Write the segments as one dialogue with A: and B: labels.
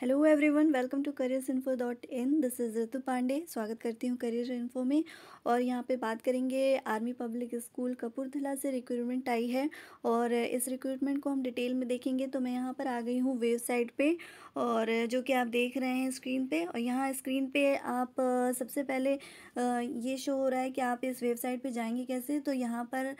A: Hello everyone welcome to careers info dot in this is Ritu Pandey स्वागत करती हूँ career info में और यहाँ पे बात करेंगे आर्मी पब्लिक स्कूल कपूरथला से रिक्रूटमेंट आई है और इस रिक्रूटमेंट को हम डिटेल में देखेंगे तो मैं यहाँ पर आ गई हूँ वेबसाइट पे और जो कि आप देख रहे हैं स्क्रीन पर और यहाँ स्क्रीन पर आप सबसे पहले ये शो हो रहा है कि आप इस वेबसाइट पर जाएंगे कैसे तो यहाँ पर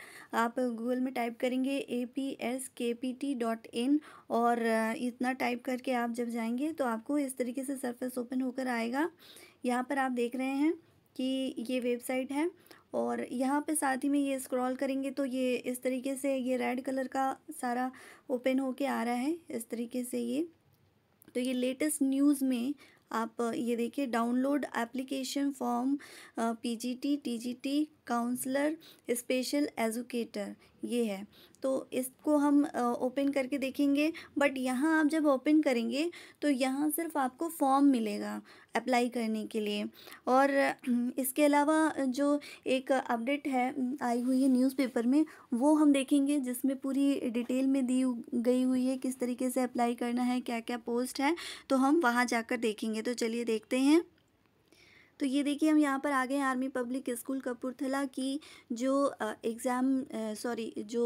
A: आप गूगल में टाइप करेंगे ए और इतना टाइप करके आप जब जाएंगे करेंगे तो आपको इस तरीके से सरफेस ओपन होकर आएगा यहाँ पर आप देख रहे हैं कि ये वेबसाइट है और यहाँ पे साथ ही में ये स्क्रॉल करेंगे तो ये इस तरीके से ये रेड कलर का सारा ओपन होके आ रहा है इस तरीके से ये तो ये लेटेस्ट न्यूज़ में आप ये देखिए download application form PGT TGT counsellor special educator ये है तो इसको हम ओपन करके देखेंगे बट यहाँ आप जब ओपन करेंगे तो यहाँ सिर्फ आपको फॉर्म मिलेगा अप्लाई करने के लिए और हम्म, इसके अलावा जो एक अपडेट है हम्म, आई हुई है न्यूज़पेपर में वो हम देखेंगे जिसमें पूरी डिटेल में दी गई हुई है किस तरीके से अप्लाई करना है क्या क्या पोस्ट है तो हम वहाँ जाकर देखेंगे करेंगे तो चलिए देखते हैं तो ये देखिए हम यहाँ पर आ गए आर्मी पब्लिक स्कूल कपूरथला की जो एग्ज़ाम सॉरी जो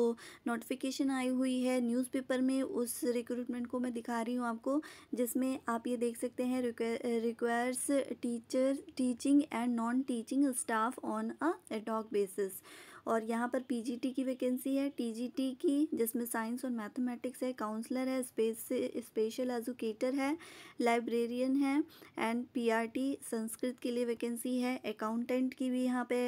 A: नोटिफिकेशन आई हुई है न्यूज़पेपर में उस रिक्रूटमेंट को मैं दिखा रही हूँ आपको जिसमें आप ये देख सकते हैं requires teacher teaching and non teaching staff on ad hoc basis और यहाँ पर पीजीटी की वैकेंसी है टीजीटी की जिसमें साइंस और मैथमेटिक्स है काउंसलर है स्पेस स्पेशल एजुकेटर है लाइब्रेरियन है एंड पीआरटी संस्कृत के लिए वैकेंसी है अकाउंटेंट की भी यहाँ पे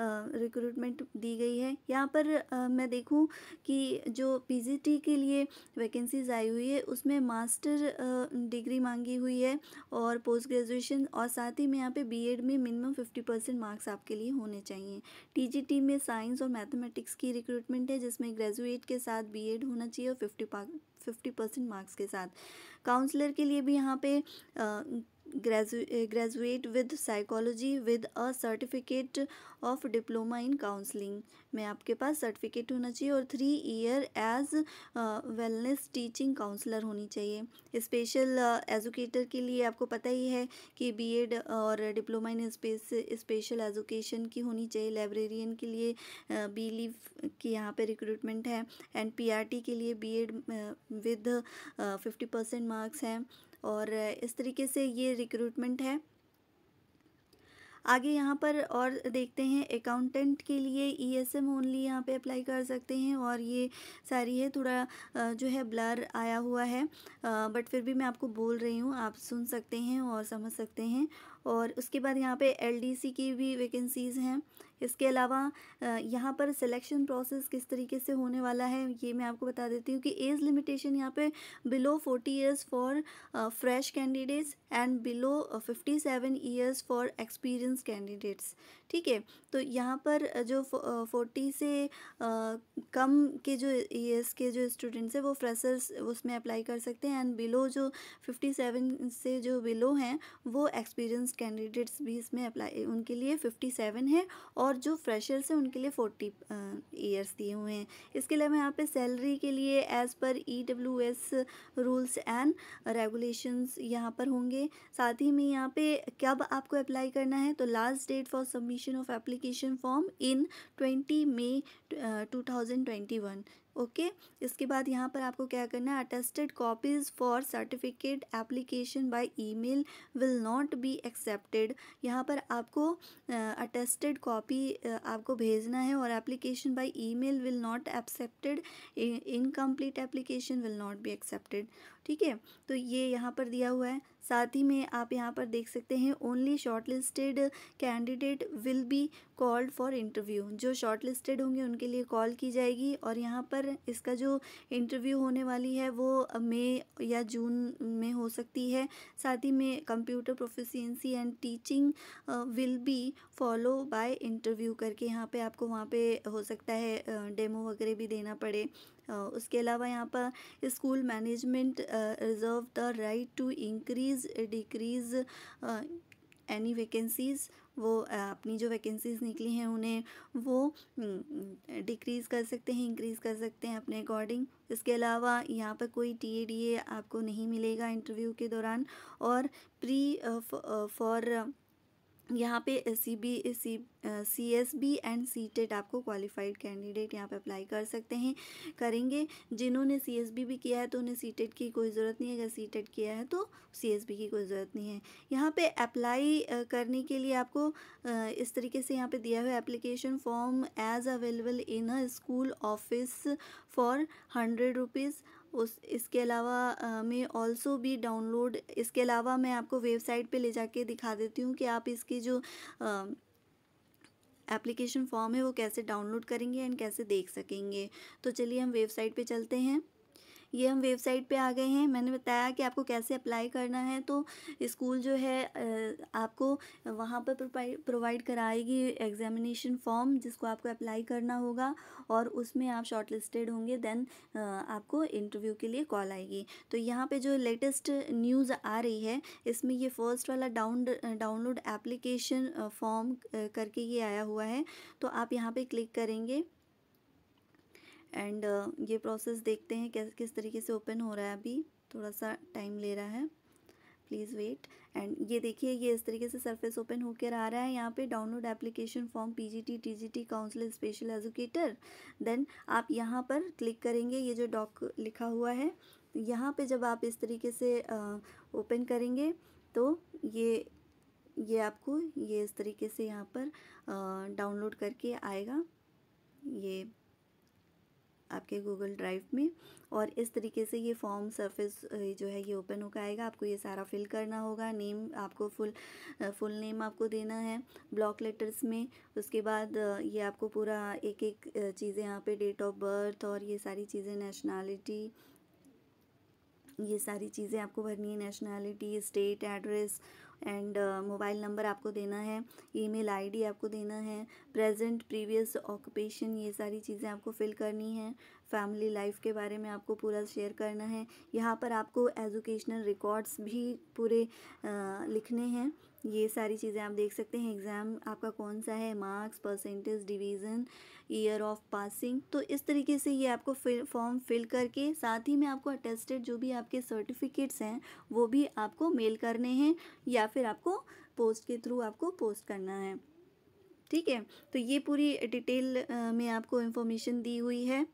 A: रिक्रूटमेंट दी गई है यहाँ पर आ, मैं देखूँ कि जो पी के लिए वैकेंसीज आई हुई है उसमें मास्टर डिग्री मांगी हुई है और पोस्ट ग्रेजुएशन और साथ ही में यहाँ पे बीएड में मिनिमम फिफ्टी परसेंट मार्क्स आपके लिए होने चाहिए टीजीटी में साइंस साइंस और मैथमेटिक्स की रिक्रूटमेंट है जिसमें ग्रेजुएट के साथ बीएड होना चाहिए और फिफ्टी फिफ्टी परसेंट मार्क्स के साथ काउंसलर के लिए भी यहाँ पे graduate with psychology with a certificate of diploma in counselling में आपके पास सर्टिफिकेट होना चाहिए और three year age wellness teaching counsellor होनी चाहिए स्पेशल एजुकेटर के लिए आपको पता ही है कि बीएड और diploma in space special education की होनी चाहिए लाइब्रेरियन के लिए बी लीव की यहाँ पे रिक्रूटमेंट है एंड पीआरटी के लिए BEd with fifty percent marks हैं और इस तरीके से ये रिक्रूटमेंट है आगे यहाँ पर और देखते हैं अकाउंटेंट के लिए ई एस एम ओनली यहाँ पे अप्लाई कर सकते हैं और ये सारी है थोड़ा जो है ब्लर आया हुआ है बट फिर भी मैं आपको बोल रही हूँ आप सुन सकते हैं और समझ सकते हैं और उसके बाद यहाँ पे एल डी सी की भी वैकेंसीज़ हैं इसके अलावा यहाँ पर सिलेक्शन प्रोसेस किस तरीके से होने वाला है ये मैं आपको बता देती हूँ कि एज लिमिटेशन यहाँ पे below forty years for fresh candidates and below fifty seven years for experience candidates ठीक है तो यहाँ पर जो फोर्टी से कम के जो ईयर्स के जो स्टूडेंट्स हैं वो फ्रेशर्स उसमें अप्लाई कर सकते हैं एंड बिलो जो फिफ्टी सेवन से जो बिलो हैं वो एक्सपीरियंस कैंडिडेट्स भी इसमें अप्लाई उनके लिए फिफ्टी सेवन है और और जो फ्रेशर्स हैं उनके लिए फोर्टी ईयर्स दिए हुए हैं इसके अलावा यहाँ पे सैलरी के लिए एज़ पर E W S rules and regulations यहाँ पर होंगे साथ ही में यहाँ पे कब आपको अप्लाई करना है तो last date for submission of application form in twenty May two thousand twenty one okay इसके बाद यहाँ पर आपको क्या करना है attested copies for certificate application by email will not be accepted यहाँ पर आपको अटेस्टेड कॉपी आपको भेजना है और application by email will not accepted incomplete application will not be accepted ठीक है तो ये यहाँ पर दिया हुआ है साथ ही में आप यहाँ पर देख सकते हैं only short listed candidate will be called for interview जो शॉर्ट लिस्टेड होंगे उनके लिए कॉल की जाएगी और यहाँ पर इसका जो इंटरव्यू होने वाली है वो मई या जून में हो सकती है साथ ही में computer proficiency and teaching will be follow by interview करके यहाँ पे आपको वहाँ पे हो सकता है डेमो वगैरह भी देना पड़े उसके अलावा यहाँ पर school management reserve the right to increase decrease any vacancies वो अपनी जो वैकेंसीज़ निकली हैं उन्हें वो डिक्रीज़ कर सकते हैं इंक्रीज़ कर सकते हैं अपने अकॉर्डिंग इसके अलावा यहाँ पर कोई टी ए डी ए आपको नहीं मिलेगा इंटरव्यू के दौरान और प्री फॉर यहाँ पे C B C C S B and C TET आपको क्वालिफाइड कैंडिडेट यहाँ पे अप्लाई कर सकते हैं करेंगे जिन्होंने सी एस बी भी किया है तो उन्हें सी टेट e की कोई ज़रूरत नहीं है अगर सी टेट e किया है तो सी एस बी की कोई ज़रूरत नहीं है यहाँ पे अप्लाई करने के लिए आपको इस तरीके से यहाँ पे दिया हुआ application form as available in a school office for hundred rupees उस इसके अलावा मैं ऑल्सो भी डाउनलोड इसके अलावा मैं आपको वेबसाइट पे ले जाके दिखा देती हूँ कि आप इसकी जो एप्लीकेशन फॉर्म है वो कैसे डाउनलोड करेंगे एंड कैसे देख सकेंगे तो चलिए हम वेबसाइट पे चलते हैं ये हम वेबसाइट पे आ गए हैं मैंने बताया कि आपको कैसे अप्लाई करना है तो स्कूल जो है आपको वहाँ पर प्रोवाइड कराएगी एग्जामिनेशन फॉर्म जिसको आपको अप्लाई करना होगा और उसमें आप शॉर्टलिस्टेड होंगे देन आपको इंटरव्यू के लिए कॉल आएगी तो यहाँ पे जो लेटेस्ट न्यूज़ आ रही है इसमें ये फर्स्ट वाला डाउन डाउनलोड एप्लीकेशन फॉर्म करके ये आया हुआ है तो आप यहाँ पर क्लिक करेंगे एंड uh, ये प्रोसेस देखते हैं कैसे किस तरीके से ओपन हो रहा है अभी थोड़ा सा टाइम ले रहा है प्लीज़ वेट एंड ये देखिए ये इस तरीके से सरफेस ओपन होकर आ रहा है यहाँ पे download application form PGT TGT counsellor special educator then आप यहाँ पर क्लिक करेंगे ये जो डॉक लिखा हुआ है यहाँ पे जब आप इस तरीके से ओपन करेंगे तो ये ये आपको ये इस तरीके से यहाँ पर डाउनलोड करके आएगा ये आपके गूगल ड्राइव में और इस तरीके से ये फॉर्म सरफेस जो है ये ओपन होकर आएगा आपको ये सारा फिल करना होगा नेम आपको फुल फुल नेम आपको देना है ब्लॉक लेटर्स में उसके बाद ये आपको पूरा एक एक चीज़ें यहाँ पे डेट ऑफ बर्थ और ये सारी चीज़ें नेशनैलिटी ये सारी चीज़ें आपको भरनी है nationality state address and mobile number आपको देना है ईमेल आईडी आपको देना है प्रेजेंट प्रीवियस ऑक्यूपेशन ये सारी चीज़ें आपको फिल करनी है फैमिली लाइफ के बारे में आपको पूरा शेयर करना है यहाँ पर आपको एजुकेशनल रिकॉर्ड्स भी पूरे आ, uh, लिखने हैं ये सारी चीज़ें आप देख सकते हैं एग्ज़ाम आपका कौन सा है marks percentage division year of passing तो इस तरीके से ये आपको फिल फॉर्म फिल करके साथ ही में आपको अटेस्टेड जो भी आपके सर्टिफिकेट्स हैं वो भी आपको मेल करने हैं या फिर आपको पोस्ट के थ्रू आपको पोस्ट करना है ठीक है तो ये पूरी डिटेल में आपको इन्फॉर्मेशन दी हुई है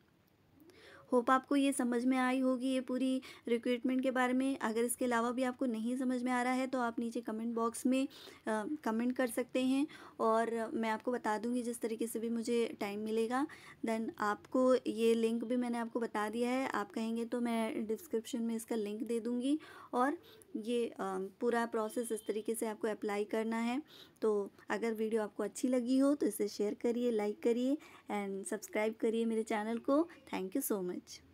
A: होप आपको ये समझ में आई होगी ये पूरी रिक्रूटमेंट के बारे में अगर इसके अलावा भी आपको नहीं समझ में आ रहा है तो आप नीचे कमेंट बॉक्स में कमेंट कर सकते हैं और मैं आपको बता दूँगी जिस तरीके से भी मुझे टाइम मिलेगा देन आपको ये लिंक भी मैंने आपको बता दिया है आप कहेंगे तो मैं डिस्क्रिप्शन में इसका लिंक दे दूँगी और ये पूरा प्रोसेस इस तरीके से आपको अप्लाई करना है तो अगर वीडियो आपको अच्छी लगी हो तो इसे शेयर करिए लाइक करिए एंड सब्सक्राइब करिए मेरे चैनल को थैंक यू सो मच делать.